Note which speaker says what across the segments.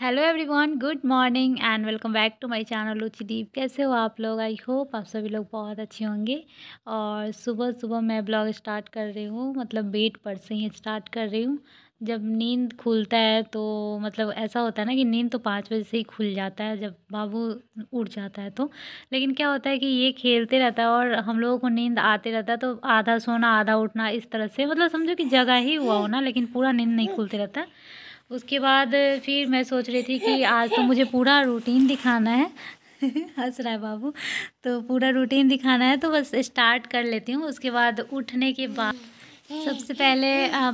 Speaker 1: Hello everyone good morning and welcome back to my channel लुचिदीप कैसे हो आप लोग आई होप आप सभी लोग बहुत अच्छे होंगे और सुबह सुबह मैं ब्लॉग स्टार्ट कर रही हूँ मतलब बेड पर से ही स्टार्ट कर रही हूँ जब नींद खुलता है तो मतलब ऐसा होता है ना कि नींद तो पाँच बजे से ही खुल जाता है जब बाबू उठ जाता है तो लेकिन क्या होता है कि ये खेलते रहता है और हम लोगों को नींद आते रहता है तो आधा सोना आधा उठना इस तरह से मतलब समझो कि जगह ही हुआ हो ना लेकिन पूरा नींद नहीं खुलते रहता है उसके बाद फिर मैं सोच रही थी कि आज तो मुझे पूरा रूटीन दिखाना है हंस रहा है बाबू तो पूरा रूटीन दिखाना है तो बस स्टार्ट कर लेती हूँ उसके बाद उठने के बाद सबसे पहले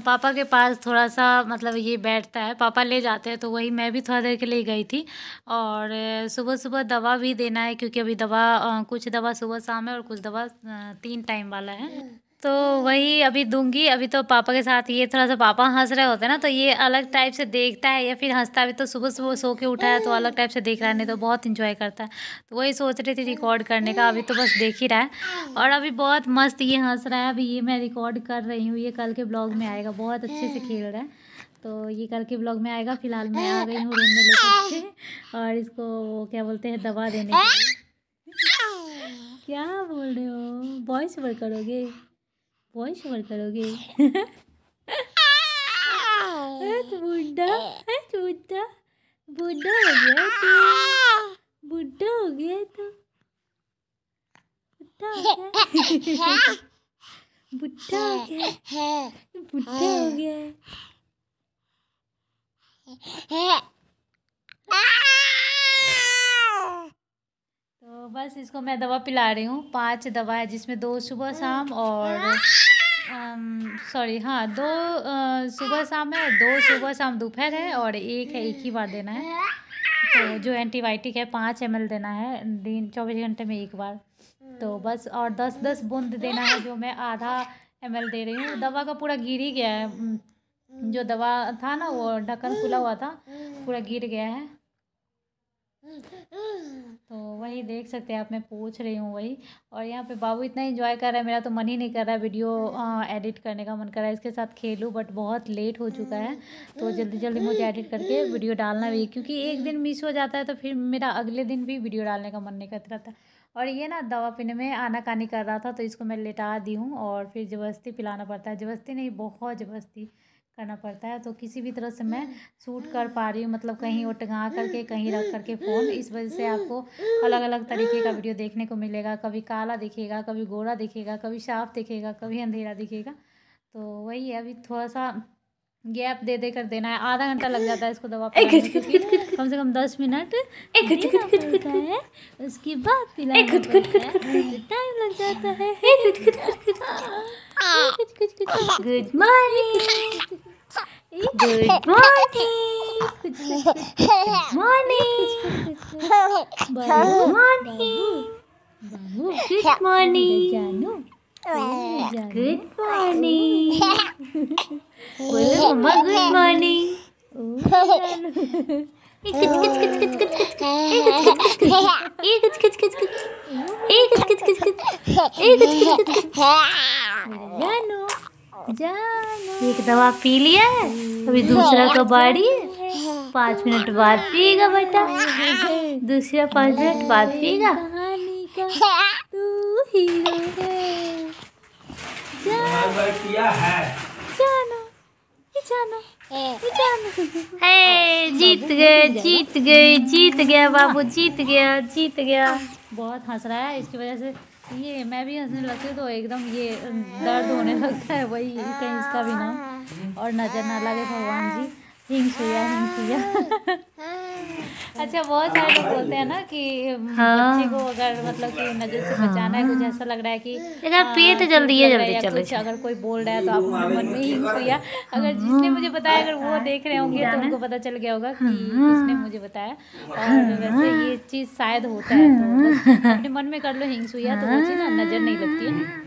Speaker 1: पापा के पास थोड़ा सा मतलब ये बैठता है पापा ले जाते हैं तो वही मैं भी थोड़ा देर के लिए गई थी और सुबह सुबह दवा भी देना है क्योंकि अभी दवा कुछ दवा सुबह शाम है और कुछ दवा तीन टाइम वाला है तो वही अभी दूंगी अभी तो पापा के साथ ये थोड़ा सा पापा हंस रहे होते हैं ना तो ये अलग टाइप से देखता है या फिर हंसता भी तो सुबह सुबह सो के उठा है तो अलग टाइप से देख रहा है नहीं तो बहुत इंजॉय करता है तो वही सोच रही थी रिकॉर्ड करने का अभी तो बस देख ही रहा है और अभी बहुत मस्त ये हंस रहा है अभी ये मैं रिकॉर्ड कर रही हूँ ये कल के ब्लॉग में आएगा बहुत अच्छे से खेल रहा है तो ये कल के ब्लॉग में आएगा फिलहाल मैं आ गई हूँ रूम में लेकर के और इसको वो क्या बोलते हैं दवा देने के लिए क्या बोल रहे हो वॉइस ओवर करोगे वॉइस ओवर करोगे बुढ़ा बुढ़ा हो गया तो बुढ़ा हो गया तो बुढ़ा हो गया बुढ़ा हो गया बस इसको मैं दवा पिला रही हूँ पांच दवा है जिसमें दो सुबह शाम और सॉरी हाँ दो सुबह शाम है दो सुबह शाम दोपहर है और एक है एक ही बार देना है तो जो एंटीबायोटिक है पाँच एम देना है दिन चौबीस घंटे में एक बार तो बस और दस दस बूंद देना है जो मैं आधा एम दे रही हूँ दवा का पूरा गिर ही गया है जो दवा था ना वो ढक्कन खुला हुआ था पूरा गिर गया है तो वही देख सकते हैं आप मैं पूछ रही हूँ वही और यहाँ पे बाबू इतना इन्जॉय कर रहा है मेरा तो मन ही नहीं कर रहा है वीडियो एडिट करने का मन कर रहा है इसके साथ खेलूँ बट बहुत लेट हो चुका है तो जल्दी जल्दी मुझे एडिट करके वीडियो डालना भी क्योंकि एक दिन मिस हो जाता है तो फिर मेरा अगले दिन भी वीडियो डालने का मन नहीं करता रहता और ये ना दवा पीने में आनाकानी कर रहा था तो इसको मैं लेटा दी हूँ और फिर जबरदस्ती पिलाना पड़ता है जबरस्ती नहीं बहुत जबरदस्ती करना पड़ता है तो किसी भी तरह से मैं हम्म, सूट कर पा रही हूँ मतलब कहीं वो हम्म। टंगा करके हम्म। कहीं रख करके फ़ोन इस वजह से आपको अलग अलग तरीके का वीडियो देखने को मिलेगा कभी काला दिखेगा कभी गोरा दिखेगा कभी साफ दिखेगा कभी अंधेरा दिखेगा तो वही है अभी थोड़ा सा गैप दे दे कर देना है आधा घंटा लग जाता है इसको दवा कम से कम दस मिनट है उसके बाद टाइम लग जाता है good morning good morning morning morning good morning good morning बोलो मम्मा गुड मॉर्निंग जानो जानो एक दवा पी लिया है अभी दूसरा का कबाड़ी है पाँच मिनट बाद पिएगा बेटा दूसरा पाँच मिनट बाद पिएगा तू ही जानो जीत गए जीत गए जीत गया बाबू जीत गया जीत गया बहुत हंस रहा है इसकी वजह से ये मैं भी हंसने लगती हूँ तो एकदम ये दर्द होने लगता है वही कहीं इसका भी ना और नज़र ना लगे भगवान जी हिंग सुया हिंग सुया हाँ। अच्छा बहुत सारे लोग बोलते हैं ना कि हाँ। बच्चे को अगर मतलब कि नजर से बचाना है कुछ हाँ। ऐसा लग रहा है कि अगर पेट तो जल्दी है जल्दी चले कुछ अगर कोई बोल रहा है तो आप मन में हिंग सुया अगर जिसने मुझे बताया अगर वो हाँ। देख रहे होंगे तो उनको पता चल गया होगा कि उसने मुझे बताया और वैसे ये चीज़ शायद होता है तो अपने मन में कर लो हिंग सुया तो वो चीज़ ना नज़र नहीं लगती है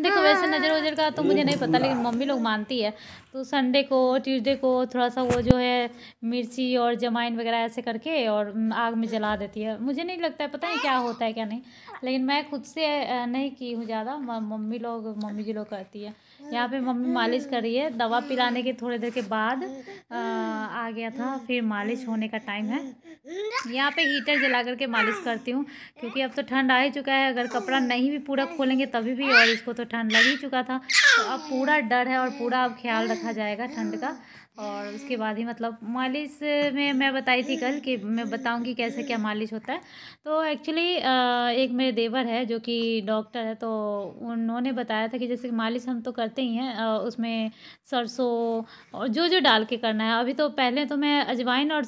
Speaker 1: देखो वैसे नज़र वजर का तो मुझे नहीं पता लेकिन मम्मी लोग मानती है तो संडे को ट्यूसडे को थोड़ा सा वो जो है मिर्ची और जमाइन वगैरह ऐसे करके और आग में जला देती है मुझे नहीं लगता है पता नहीं क्या होता है क्या नहीं लेकिन मैं खुद से नहीं की हूँ ज़्यादा मम्मी लोग मम्मी जी लोग करती है यहाँ पे मम्मी मालिश कर रही है दवा पिलाने के थोड़ी देर के बाद आ गया था फिर मालिश होने का टाइम है यहाँ पे हीटर जला करके मालिश करती हूँ क्योंकि अब तो ठंड आ ही चुका है अगर कपड़ा नहीं भी पूरा खोलेंगे तभी भी और इसको तो ठंड लग ही चुका था तो अब पूरा डर है और पूरा अब ख्याल रख रखा जाएगा ठंड का और उसके बाद ही मतलब मालिश में मैं बताई थी कल कि मैं बताऊंगी कैसे क्या मालिश होता है तो एक्चुअली एक मेरे देवर है जो कि डॉक्टर है तो उन्होंने बताया था कि जैसे मालिश हम तो करते ही हैं उसमें सरसों और जो जो डाल के करना है अभी तो पहले तो मैं अजवाइन और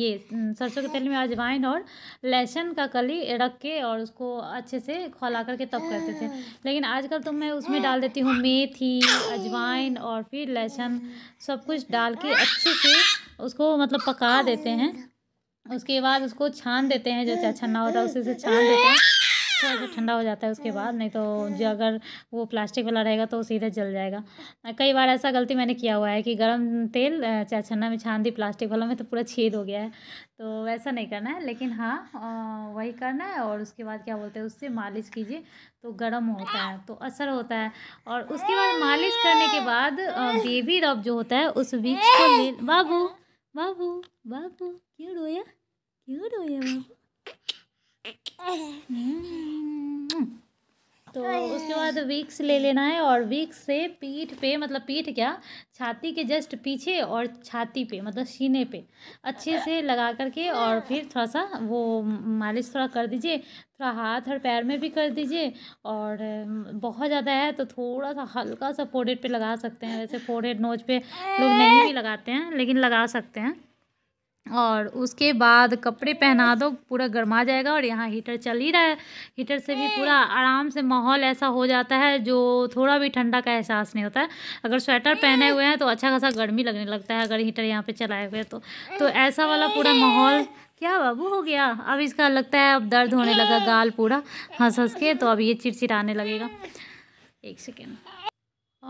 Speaker 1: ये सरसों के तेल में अजवाइन और लहसुन का कली रख के और उसको अच्छे से खोला करके तब करते थे लेकिन आजकल तो मैं उसमें डाल देती हूँ मेथी अजवाइन और फिर लहसुन सब कुछ मिर्च डाल के अच्छे से उसको मतलब पका देते हैं उसके बाद उसको छान देते हैं जो अच्छा ना होता है उसे से छान देते हैं थोड़ा अच्छा सा ठंडा हो जाता है उसके बाद नहीं तो जो अगर वो प्लास्टिक वाला रहेगा तो सीधे जल जाएगा कई बार ऐसा गलती मैंने किया हुआ है कि गर्म तेल चाहे छन्ना में छान दी प्लास्टिक वाला में तो पूरा छेद हो गया है तो वैसा नहीं करना है लेकिन हाँ वही करना है और उसके बाद क्या बोलते हैं उससे मालिश कीजिए तो गर्म होता है तो असर होता है और उसके बाद मालिश करने के बाद बेबी रब जो होता है उस बीच को ले बाबू बाबू बाबू क्यों रोया क्यों रोया बाबू तो उसके बाद विक्स ले लेना है और विक्स से पीठ पे मतलब पीठ क्या छाती के जस्ट पीछे और छाती पे मतलब सीने पे अच्छे से लगा करके और फिर थोड़ा सा वो मालिश थोड़ा कर दीजिए थोड़ा हाथ और पैर में भी कर दीजिए और बहुत ज़्यादा है तो थोड़ा सा हल्का सा फोरहेड पे लगा सकते हैं वैसे फोरहेड नोज पे लोग नहीं भी लगाते हैं लेकिन लगा सकते हैं और उसके बाद कपड़े पहना दो पूरा गर्मा जाएगा और यहाँ हीटर चल ही रहा है हीटर से भी पूरा आराम से माहौल ऐसा हो जाता है जो थोड़ा भी ठंडा का एहसास नहीं होता है अगर स्वेटर पहने हुए हैं तो अच्छा खासा गर्मी लगने लगता है अगर हीटर यहाँ पे चलाए हुए तो तो ऐसा वाला पूरा माहौल क्या बाबू हो गया अब इसका लगता है अब दर्द होने लगा गाल पूरा हंस हंस के तो अब ये चिड़चिड़ाने लगेगा एक सेकेंड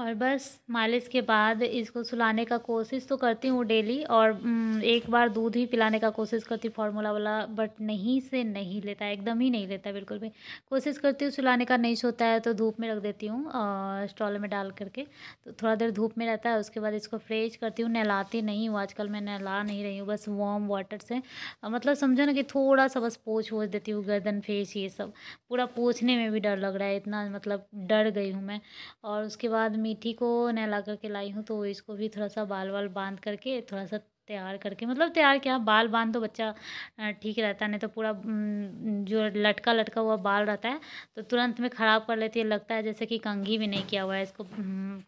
Speaker 1: और बस मालिश के बाद इसको सुलाने का कोशिश तो करती हूँ डेली और एक बार दूध ही पिलाने का कोशिश करती हूँ फार्मूला वाला बट नहीं से नहीं लेता एकदम ही नहीं लेता बिल्कुल भी कोशिश करती हूँ सुलाने का नहीं सोता है तो धूप में रख देती हूँ स्टॉल में डाल करके तो थोड़ा देर धूप में रहता है उसके बाद इसको फ्रेश करती हूँ नहलाती नहीं हूँ आजकल मैं नहला नहीं रही हूँ बस वार्म वाटर से मतलब समझो ना कि थोड़ा सा बस पोछ वोछ देती हूँ गर्दन फेस ये सब पूरा पोछने में भी डर लग रहा है इतना मतलब डर गई हूँ मैं और उसके बाद मीठी को नहला करके लाई हूँ तो इसको भी थोड़ा सा बाल वाल बांध करके थोड़ा सा तैयार करके मतलब तैयार क्या बाल बांध तो बच्चा ठीक रहता है नहीं तो पूरा जो लटका लटका हुआ बाल रहता है तो तुरंत में ख़राब कर लेती है लगता है जैसे कि कंघी भी नहीं किया हुआ है इसको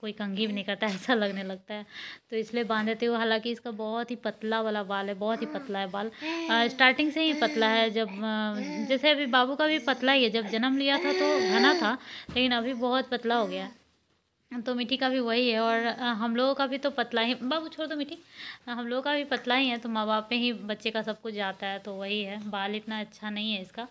Speaker 1: कोई कंघी भी नहीं करता ऐसा लगने लगता है तो इसलिए बांध देते हूँ हालांकि इसका बहुत ही पतला वाला बाल है बहुत ही पतला है बाल स्टार्टिंग से ही पतला है जब जैसे अभी बाबू का भी पतला ही है जब जन्म लिया था तो घना था लेकिन अभी बहुत पतला हो गया है तो मिठी का भी वही है और हम लोगों का भी तो पतला ही बाबू छोड़ दो मिठी हम लोगों का भी पतला ही है तो माँ बाप पे ही बच्चे का सब कुछ जाता है तो वही है बाल इतना अच्छा नहीं है इसका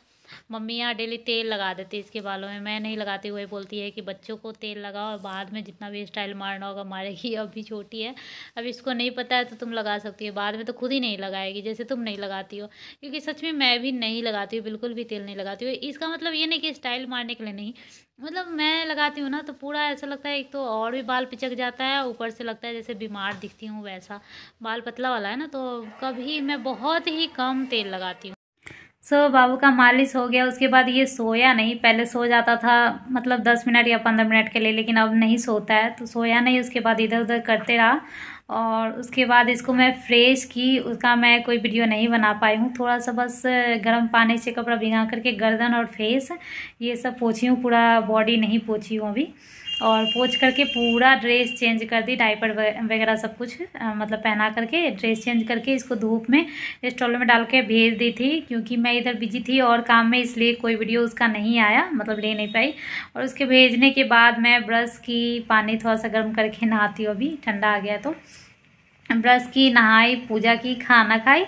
Speaker 1: मम्मी यहाँ डेली तेल लगा देती है इसके बालों में मैं नहीं लगाती वही बोलती है कि बच्चों को तेल लगाओ और बाद में जितना भी स्टाइल मारना होगा मारेगी अभी छोटी है अब इसको नहीं पता है तो तुम लगा सकती हो बाद में तो खुद ही नहीं लगाएगी जैसे तुम नहीं लगाती हो क्योंकि सच में मैं भी नहीं लगाती हूँ बिल्कुल भी तेल नहीं लगाती हूँ इसका मतलब ये नहीं कि स्टाइल मारने के लिए नहीं मतलब मैं लगाती हूँ ना तो पूरा ऐसा लगता है एक तो और भी बाल पिचक जाता है ऊपर से लगता है जैसे बीमार दिखती हूँ वैसा बाल पतला वाला है ना तो कभी मैं बहुत ही कम तेल लगाती हूँ सो so, बाबू का मालिश हो गया उसके बाद ये सोया नहीं पहले सो जाता था मतलब दस मिनट या पंद्रह मिनट के लिए लेकिन अब नहीं सोता है तो सोया नहीं उसके बाद इधर उधर करते रहा और उसके बाद इसको मैं फ्रेश की उसका मैं कोई वीडियो नहीं बना पाई हूँ थोड़ा सा बस गर्म पानी से कपड़ा भिगा करके गर्दन और फेस ये सब पोछी हूँ पूरा बॉडी नहीं पोछी हूँ अभी और पोछ करके पूरा ड्रेस चेंज कर दी डाइपर वगैरह सब कुछ मतलब पहना करके ड्रेस चेंज करके इसको धूप में स्टॉल में डाल के भेज दी थी क्योंकि मैं इधर बिजी थी और काम में इसलिए कोई वीडियो उसका नहीं आया मतलब ले नहीं पाई और उसके भेजने के बाद मैं ब्रश की पानी थोड़ा सा गर्म करके नहाती हूँ अभी ठंडा आ गया तो ब्रश की नहाई पूजा की खाना खाई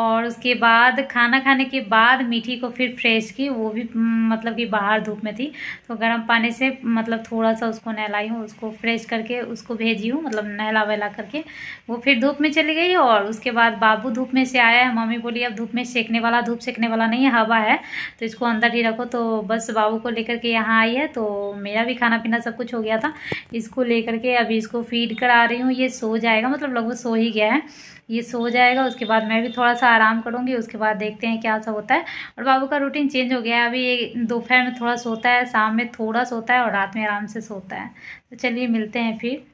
Speaker 1: और उसके बाद खाना खाने के बाद मीठी को फिर फ्रेश की वो भी हम्म, मतलब कि बाहर धूप में थी तो गर्म पानी से मतलब थोड़ा सा उसको नहलाई हूँ उसको फ्रेश करके उसको भेजी हूँ मतलब नहला वहला करके वो फिर धूप में चली गई और उसके बाद बाबू धूप में से आया है मम्मी बोली अब धूप में सेकने वाला धूप सेकने वाला नहीं है हवा है तो इसको अंदर ही रखो तो बस बाबू को लेकर के यहाँ आई है तो मेरा भी खाना पीना सब कुछ हो गया था इसको लेकर के अभी इसको फीड करा रही हूँ ये सो जाएगा मतलब लगभग सो ही गया है ये सो जाएगा उसके बाद मैं भी थोड़ा सा आराम करूँगी उसके बाद देखते हैं क्या सब होता है और बाबू का रूटीन चेंज हो गया है अभी ये दोपहर में थोड़ा सोता है शाम में थोड़ा सोता है और रात में आराम से सोता है तो चलिए मिलते हैं फिर